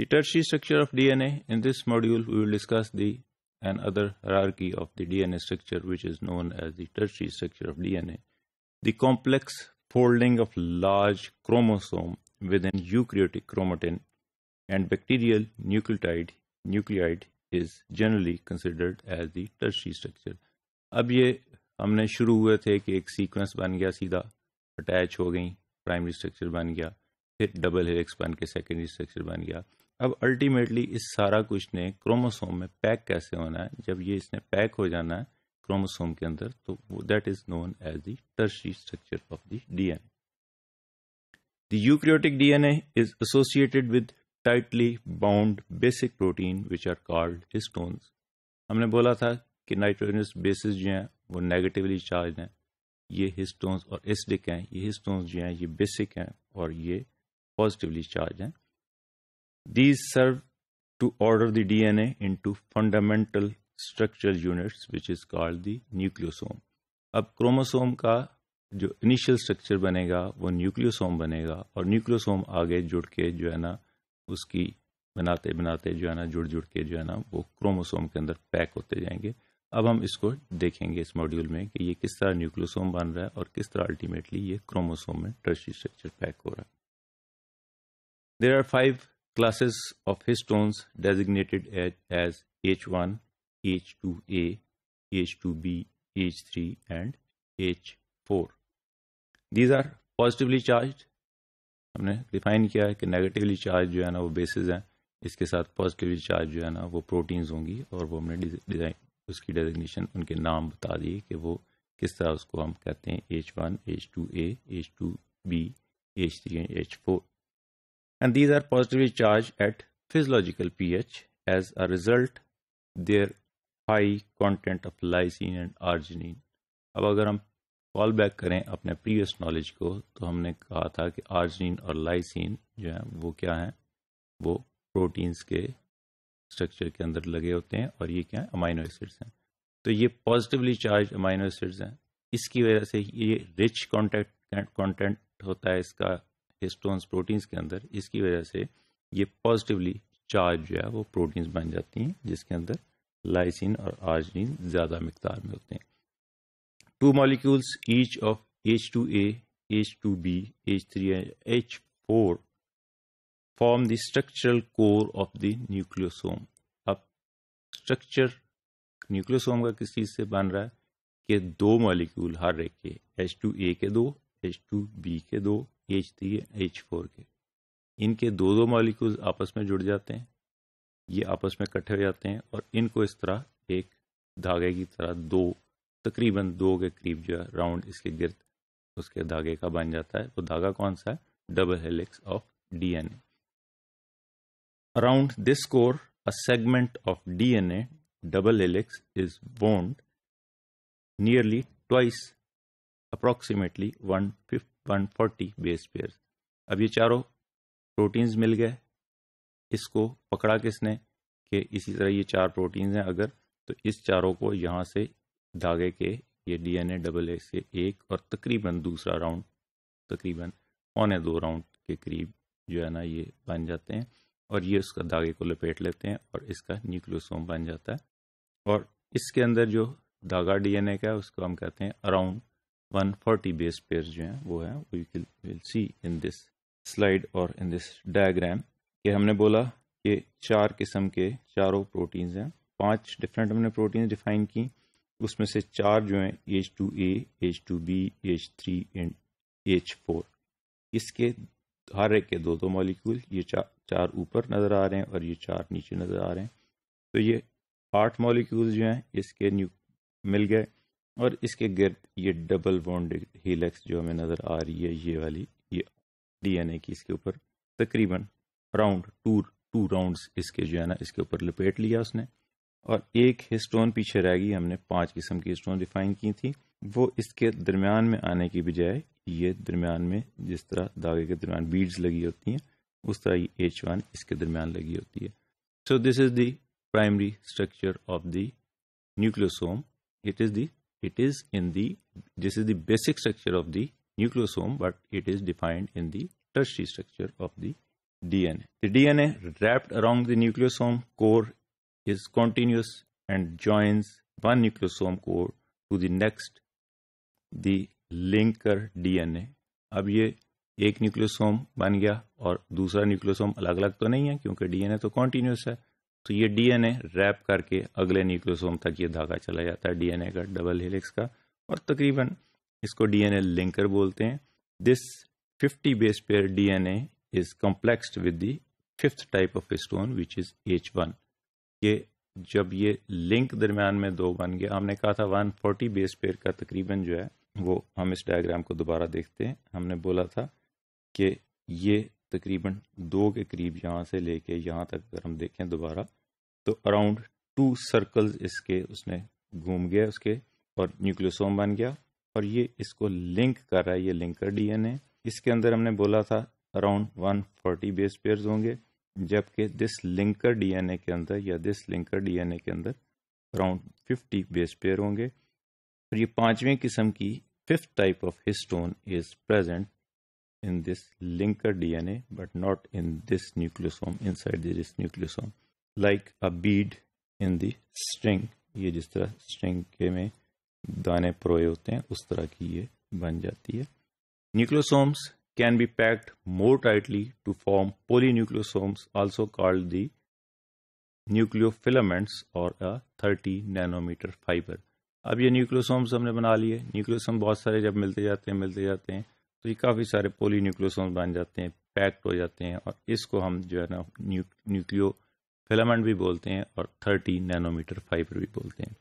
The tertiary structure of DNA. In this module, we will discuss the and other hierarchy of the DNA structure, which is known as the tertiary structure of DNA. The complex folding of large chromosome within eukaryotic chromatin and bacterial nucleotide nucleide is generally considered as the tertiary structure. अब ये हमने शुरू हुए थे कि एक sequence बन गया सीधा अटैच हो गई प्राइमरी स्ट्रक्चर बन गया फिर डबल हेलिक्स बन के सेकेंडरी स्ट्रक्चर बन गया अब अल्टीमेटली इस सारा कुछ ने क्रोमोसोम में पैक कैसे होना है जब ये इसने पैक हो जाना है क्रोमोसोम के अंदर तो दैट इज नोन एज दर्शी structure of the DNA eukaryotic eukaryotic DNA is associated with tightly bound basic protein which are called histones. हमने बोला था कि नाइट्रोजनस बेसिस जो हैं वो नेगेटिवली चार्ज हैं ये हिस्टोन्स और एसडिक हैं ये हिस्टोन्स जो हैं ये बेसिक हैं और ये पॉजिटिवली चार्ज हैं These serve to order the DNA into fundamental structure units which is called the nucleosome. अब क्रोमोसोम का जो इनिशियल स्ट्रक्चर बनेगा वो न्यूक्लियोसोम बनेगा और न्यूक्लियोसोम आगे जुड़ के जो है ना उसकी बनाते बनाते जो है ना जुड़ जुड़ के जो है ना वो क्रोमोसोम के अंदर पैक होते जाएंगे अब हम इसको देखेंगे इस मॉड्यूल में कि ये किस तरह न्यूक्लियोसोम बन रहा है और किस तरह अल्टीमेटली ये क्रोमोसोम में टर्शी स्ट्रक्चर पैक हो रहा है there are five classes of histones designated as H1, H2A, H2B, H3 and H4. These are positively charged. हमने define किया है कि negatively charged जो है ना वो bases हैं इसके साथ positively charged जो है ना वो proteins होंगी और वो हमने डिजाइन उसकी डेजिग्नेशन उनके नाम बता दिए कि वो किस तरह उसको हम कहते हैं H1, H2A, H2B, H3 H three and H four and these are positively charged at physiological pH. As a result, their high content of lysine and arginine. अब अगर हम कॉल बैक करें अपने प्रीवियस नॉलेज को तो हमने कहा था कि आर्जिन और लाइसिन जो है वो क्या हैं वो प्रोटीन्स के स्ट्रक्चर के अंदर लगे होते हैं और ये क्या है अमाइनो एसिड्स हैं तो ये पॉजिटिवली चार्ज अमाइनो एसिड्स हैं इसकी वजह से ये रिच कॉन्टेक्ट कॉन्टेंट होता है इसका हिस्टोन्स प्रोटीन्स के अंदर इसकी वजह से ये पॉजिटिवली चार्ज जो है वो प्रोटीन्स बन जाती हैं जिसके अंदर लाइसिन और आर्जिन ज़्यादा मकदार में होते हैं two molecules each of H two H two B H three H four form the structural core of the nucleosome अब स्ट्रक्चर न्यूक्लियोसोम का किस चीज़ से बन रहा है कि दो मॉलिक्यूल हर एक के एच टू ए के दो एच टू बी के दो एच थ्री एच फोर के इनके दो दो मॉलिक्यूल्स आपस में जुड़ जाते हैं ये आपस में इकट्ठे हो जाते हैं और इनको इस तरह एक धागे की तरह दो तकरीबन दो के करीब जो है राउंड इसके गिर्द उसके धागे का बन जाता है तो धागा कौन सा है double helix of DNA around this core a segment of DNA double helix is bound nearly twice one 150 140 base pair अब ये चारों प्रोटीन्स मिल गए इसको पकड़ा किसने कि इसी तरह ये चार प्रोटीन्स हैं अगर तो इस चारों को यहाँ से धागे के ये डीएनए डबल ए से एक और तकरीबन दूसरा राउंड तकरीबन पौने दो राउंड के करीब जो है ना ये बन जाते हैं और ये उसका धागे को लपेट लेते हैं और इसका न्यूक्लियोसोम बन जाता है और इसके अंदर जो धागा डीएनए का है उसको हम कहते हैं अराउंड 140 बेस पेयर जो हैं वो है we will see in this slide और इन दिस डायग्राम कि हमने बोला कि चार किस्म के चारों प्रोटीन्स हैं पांच डिफरेंट हमने प्रोटीन्स डिफाइन की उसमें से चार जो हैं H two A H two B H three and H four इसके हर एक के दो दो मॉलिक्यूल ये चा, चार ऊपर नज़र आ रहे हैं और ये चार नीचे नज़र आ रहे हैं तो ये आठ मॉलिक्यूल जो हैं इसके न्यू मिल गए और इसके गिर्द ये डबल बॉन्ड हीलेक्स जो हमें नज़र आ रही है ये वाली ये डीएनए की इसके ऊपर तकरीबन राउंड टू टू राउंड्स इसके जो है ना इसके ऊपर लपेट लिया उसने और एक हिस्टोन पीछे रह गई हमने पांच किस्म की हिस्टोन डिफाइन की थी वो इसके दरमियान में आने की बजाय ये दरमियान में जिस तरह धागे के दरमियान बीड्स लगी होती हैं उस तरह ये एच वन इसके दरमियान लगी होती है so this is the primary structure of the nucleosome it is the it is in the this is the basic structure of the nucleosome but it is defined in the tertiary structure of the DNA. The DNA wrapped around the nucleosome core is continuous and joins one nucleosome core to the next the linker dna ab ye ek nucleosome ban gaya aur dusra nucleosome alag alag to nahi hai kyunki dna to continuous hai तो ये DNA rap करके अगले nucleosome तक ये धागा चला जाता है डीएनए का डबल हेलिक्स का और तकरीबन इसको डीएनए लिंकर बोलते हैं this 50 base pair DNA is complexed with the fifth type of histone which is H one ये जब ये लिंक दरम्यान में दो बन गया हमने कहा था 140 बेस पेयर का तकरीबन जो है वो हम इस डायग्राम को दोबारा देखते हैं हमने बोला था कि ये तकरीबन दो के करीब यहाँ से लेके यहाँ तक अगर हम देखें दोबारा तो अराउंड टू सर्कल्स इसके उसने घूम गया उसके और न्यूक्लियोसोम बन गया और ये इसको लिंक कर रहा है ये लिंकर डीएनए इसके अंदर हमने बोला था अराउंड 140 बेस पेयर्स होंगे जबकि दिस लिंकर डीएनए के अंदर या दिस लिंकर डीएनए के अंदर अराउंड 50 बेस पेयर होंगे और ये पांचवें किस्म की fifth type of histone is present in this linker DNA, but not in this nucleosome, inside this nucleosome, like a bead in the string. ये जिस तरह स्ट्रिंग के में दाने प्रोए होते हैं उस तरह की ये बन जाती है nucleosomes can be packed more tightly to form polynucleosomes also called the nucleofilaments और अ 30 नैनोमीटर फाइबर अब ये न्यूक्लियोसोम्स हमने बना लिए न्यूक्लियोसोम बहुत सारे जब मिलते जाते हैं मिलते जाते हैं तो ये काफ़ी सारे पोली न्यूक्लियोसोम बन जाते हैं पैक्ट हो जाते हैं और इसको हम जो है ना न्यूक्लियो फिलामेंट भी बोलते हैं और थर्टी नैनोमीटर फाइबर भी बोलते हैं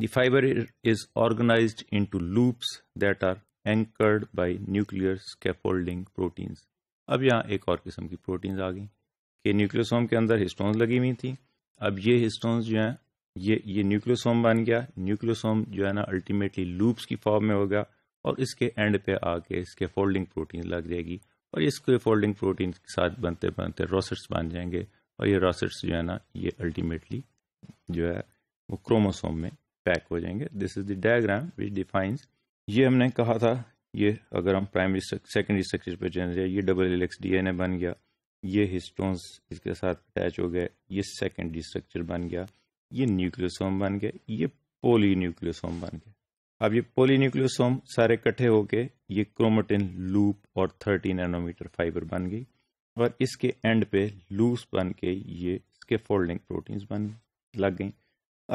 The is organise into loops that are anchored by nuclear scaffolding proteins अब यहाँ एक और किस्म की प्रोटीन्स आ गई कि न्यूक्लियोसोम के अंदर हिस्टोन्स लगी हुई थी अब ये हिस्टोन्स जो हैं ये ये न्यूक्लियोसोम बन गया न्यूक्लियोसोम जो है ना अल्टीमेटली लूप्स की फॉर्म में हो गया और इसके एंड पे आके इसके फोल्डिंग प्रोटीन लग जाएगी और इसके फोल्डिंग प्रोटीन के साथ बनते बनते रोसेट्स बन जाएंगे और ये रोसेट्स जो है ना ये अल्टीमेटली जो है वो क्रोमोसोम में पैक हो जाएंगे this is the diagram which defines ये हमने कहा था ये अगर हम प्राइमरी सेकेंडरी स्ट्रक्चर पर जाए ये डबल एलेक्स डीएनए बन गया ये हिस्टोन्स इसके साथ अटैच हो गए ये सेकेंडरी स्ट्रक्चर बन गया ये न्यूक्लियोसोम बन गया ये पोली न्यूक्लियोसोम बन गया अब ये पोलिन्यूक्लियोसोम सारे इकट्ठे होके ये क्रोमोटिन लूप और 13 नैनोमीटर फाइबर बन गई और इसके एंड पे लूस बन के ये इसके फोल्डिंग प्रोटीन्स बन लग गई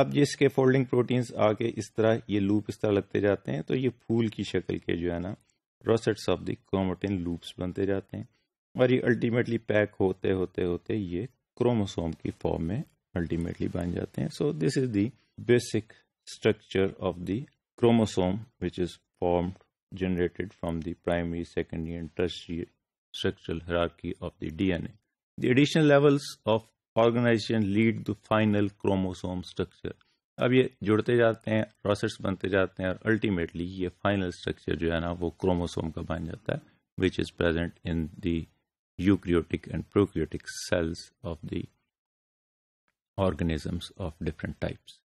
अब ये इसके फोल्डिंग प्रोटीन्स आके इस तरह ये लूप इस तरह लगते जाते हैं तो ये फूल की शक्ल के जो है ना rosettes of the chromatin loops बनते जाते हैं और ये अल्टीमेटली पैक होते होते होते ये क्रोमोसोम की फॉर्म में अल्टीमेटली बन जाते हैं so this is the basic structure of the chromosome, which is formed, generated from the primary, secondary, and tertiary structural hierarchy of the DNA. The additional levels of organization lead to final chromosome structure. अब ये जुड़ते जाते हैं process बनते जाते हैं और ultimately ये फाइनल स्ट्रक्चर जो है ना वो क्रोमोसोम का बन जाता है विच इज प्रेजेंट इन